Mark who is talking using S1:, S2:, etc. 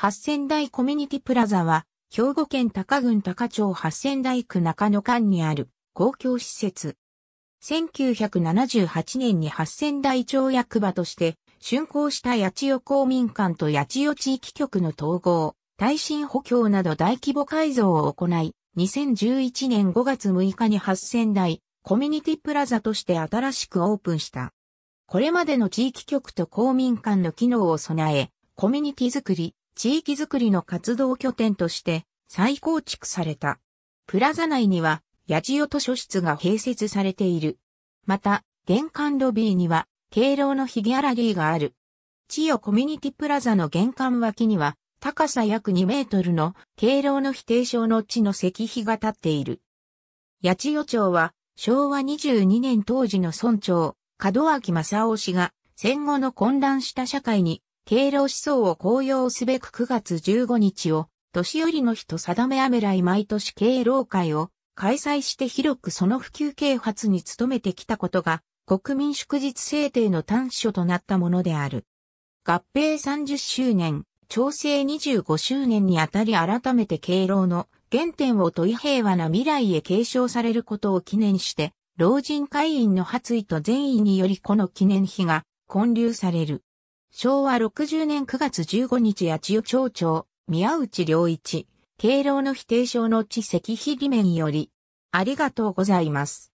S1: 八仙台コミュニティプラザは、兵庫県高郡高町八
S2: 仙台区中野間にある公共施設。1978年に八仙台町役場として、竣工した八千代公民館と八千代地域局の統合、耐震補強など大規模改造を行い、2011年5月6日に八仙台コミュニティプラザとして新しくオープンした。これまでの地域局と公民館の機能を備え、コミュニティづくり、地域づくりの活動拠点として再構築された。プラザ内には、八千代図書室が併設されている。また、玄関ロビーには、敬老の日ギャラリーがある。千代コミュニティプラザの玄関脇には、高さ約2メートルの敬老の日定称の地の石碑が立っている。八千代町は、昭和22年当時の村長、門脇正夫氏が、戦後の混乱した社会に経路思想を公用すべく9月15日を、年寄りの日と定めらい。毎年敬老会を開催して広くその普及啓発に努めてきたことが、国民祝日制定の短所となったものである。合併30周年、調整25周年にあたり改めて敬老の原点を問い平和な未来へ継承されることを記念して、老人会員の発意と善意によりこの記念碑が建立される。昭和60年9月15日八千代町長、宮内良一、敬老の否定症の地石碑理
S1: 面より、ありがとうございます。